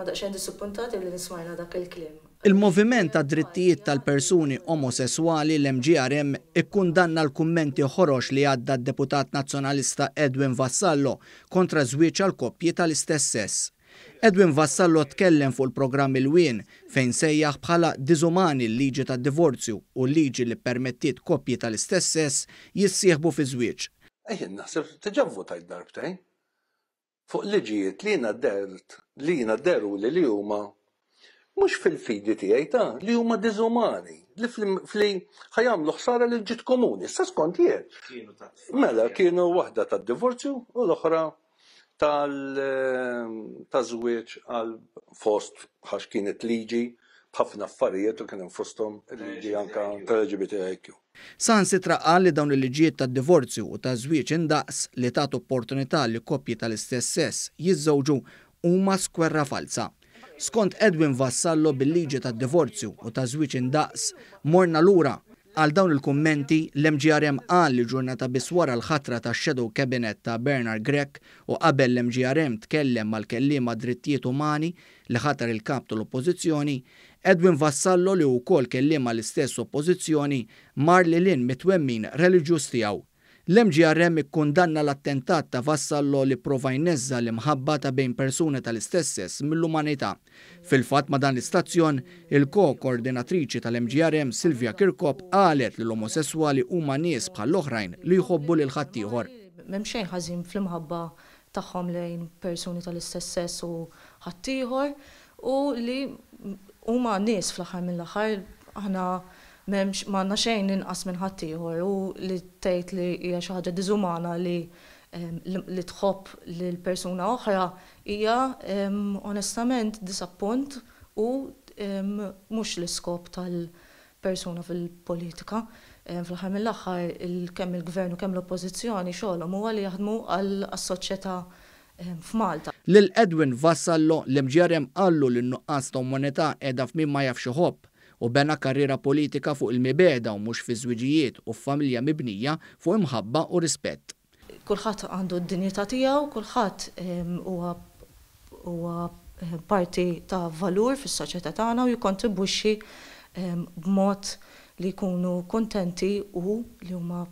ma daqxen disappuntati li nismajna dak il-klim. Il-moviment ta' drittijiet tal-persuni omosessuali l-MGRM ikkundanna l-kummenti ħorox li għadda d-deputat nazzjonalista Edwin Vassallo kontra żwieġ għal koppji tal-istess sess. Edwin Vassallo tkellem fuq il-programm il-wien fejn sejjaħ bħala dizumani l-liġi tad divorzju u l-liġi li permettiet koppji tal-istess sess jissieħbu fi żwieġ. Ejjen naħseb tiġavvu tajt darbtejn fuq liġijiet li jina dert, li jina deru li li huma mhux fil-fidi tiegħi ta' li huma diżumani, li fli ħajamlu ħsara lil ġit komuni, sa skont jien. Mela kienu waħda tad-divorzju u l-oħra tal-żwieġ eh, għal fost ħax kienet liġi Ħafna affarijiet u kien hemm fosthom li anka tal-LGBTIQ. San si traqqal li dawn il-liġijiet ta' divorzju u ta' żwieġ indaqs li tat opportunità li koppji tal-istess sess u huma skwerra falsa. Skont Edwin Vassallo bil-liġi ta' divorzju u ta' żwieġ indaqs morna lura Għal dawn il-kummenti, l-MGRM għal li ġurnata biswara l-ħatra ta' Shadow Cabinet ta' Bernard Grek u qabel l-MGRM tkellem mal ma' drittijiet umani li ħatar il-kap tal-oppozizjoni, Edwin Vassallo li u kol kellima l-istess oppozizjoni mar li l-in mitwemmin religjus tijaw L-MGRM ikkundanna l-attentat ta' vassallo li prova jnezza mħabba ta' bejn persuni tal-istesses mill-umanità. Fil-fat ma dan l-istazzjon, il-ko-koordinatriċi tal-MGRM Silvia Kirkop qalet li l-omosessuali huma nies bħall-oħrajn li jħobbu lil ħaddieħor. Memxejn ħażin fl-imħabba tagħhom lejn persuni tal-istess sess u ħattijħor u li huma nies fl-aħħar mill-aħħar aħna memx manna xejn inqas minn ħaddieħor u li tgħid li hija xi ħaġa diżumana li ehm, li tħobb lil persuna oħra hija ehm, onestament disappunt u ehm, mhux l-iskop tal-persuna fil-politika. Fl-aħħar mill-aħħar kemm il-gvern u kemm l-oppożizzjoni xogħolhom huwa li jaħdmu għall-soċjetà f'Malta. Lil Edwin Vassallo l mġjarem għallu l-nuqqas ta' moneta edha f'min ma jafx ħobb u bena karriera politika fuq il-mibeda u mhux fi żwiġijiet u familja mibnija fuq imħabba u rispett. Kulħadd għandu d-dinjità tiegħu, kulħadd ehm, huwa ehm, parti ta' valur fis-soċjetà tagħna u jikkontribwixxi ehm, b'mod li jkunu kontenti u li huma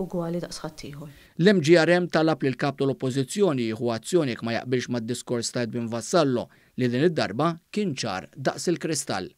ugwali daqsħattijħor. L-MGRM talab li l-kap tal-oppozizjoni jieħu azzjoni ma jaqbilx mad diskors ta' Edwin Vassallo li din id-darba kien ċar daqs il-kristall.